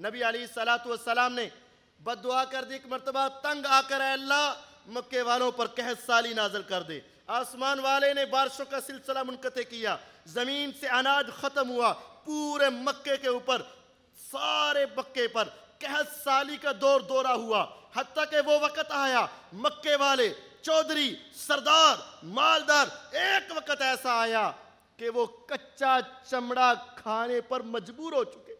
नबी अली सलातम ने बद कर दी एक मरतबा तंग आकर अल्लाह मक्के वालों पर कहत साली नाजल कर दे आसमान वाले ने बारिशों का सिलसिला मुनकते किया ज़मीन से अनाज ख़त्म हुआ पूरे मक्के के ऊपर सारे मक्के पर कहत साली का दौर दौरा हुआ हती के वो वक़्त आया मक्के वाले चौधरी सरदार मालदार एक वक़्त ऐसा आया कि वो कच्चा चमड़ा खाने पर मजबूर हो चुके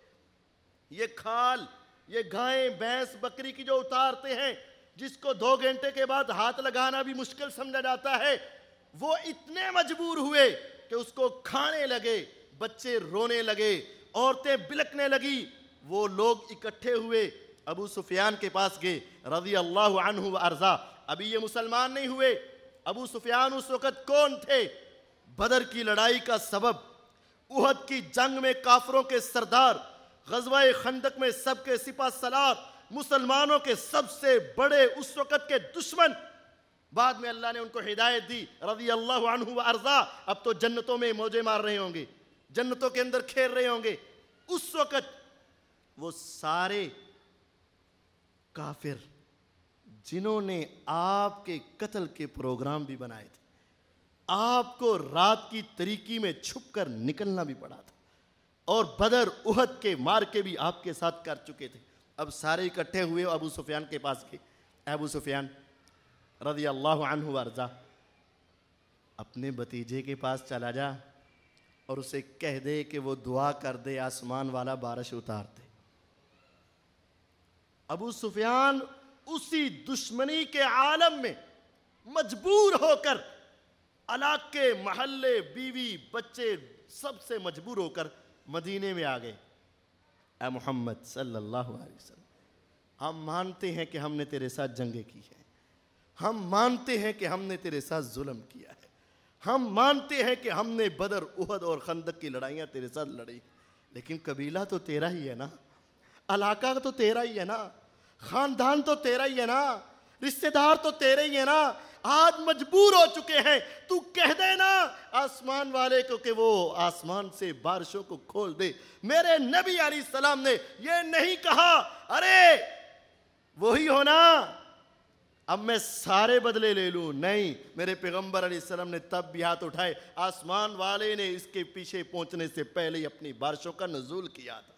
ये खाल ये गाय भैंस बकरी की जो उतारते हैं जिसको दो घंटे के बाद हाथ लगाना भी मुश्किल समझा जाता है वो इतने मजबूर हुए कि उसको खाने लगे बच्चे रोने लगे औरतें बिलकने लगी वो लोग इकट्ठे हुए अबू सुफियान के पास गए रजी अल्लाह अनहु अर्जा अभी ये मुसलमान नहीं हुए अबू सुफियान उस वक़्त कौन थे बदर की लड़ाई का सबब उहद की जंग में काफरों के सरदार गजवाए खंदक में सबके सिपा सलाब मुसलमानों के सबसे बड़े उस वक़्त के दुश्मन बाद में अल्लाह ने उनको हिदायत दी रजी अल्लाह अर्जा अब तो जन्नतों में मौजे मार रहे होंगे जन्नतों के अंदर खेल रहे होंगे उस वक़्त वो सारे काफिर जिन्होंने आपके कत्ल के प्रोग्राम भी बनाए थे आपको रात की तरीकी में छुप कर निकलना भी पड़ा था और बदर उहद के मार के भी आपके साथ कर चुके थे अब सारे इकट्ठे हुए अबू सुफियान के पास गए अबू सुफियान रजी अल्लाह अर्जा अपने भतीजे के पास चला जा और उसे कह दे कि वो दुआ कर दे आसमान वाला बारिश उतार दे अबू सुफियान उसी दुश्मनी के आलम में मजबूर होकर अलाके महल्ले बीवी बच्चे सबसे मजबूर होकर मदीने में आ गए ए मोहम्मद सल्लल्लाहु अलैहि वसल्लम हम मानते हैं कि हमने तेरे साथ जंगे की है हम मानते हैं कि हमने तेरे साथ जुल्म किया है हम मानते हैं कि हमने बदर उहद और खंदक की लड़ाइयाँ तेरे साथ लड़ी लेकिन कबीला तो तेरा ही है ना अलाका तो तेरा ही है ना खानदान तो तेरा ही है ना रिश्तेदार तो तेरे ही है ना आज मजबूर हो चुके हैं तू कह देना आसमान वाले को कि वो आसमान से बारिशों को खोल दे मेरे नबी अली सलाम ने ये नहीं कहा अरे वही होना अब मैं सारे बदले ले लूं नहीं मेरे पैगंबर अली सलाम ने तब भी हाथ उठाए आसमान वाले ने इसके पीछे पहुंचने से पहले ही अपनी बारिशों का नजूल किया था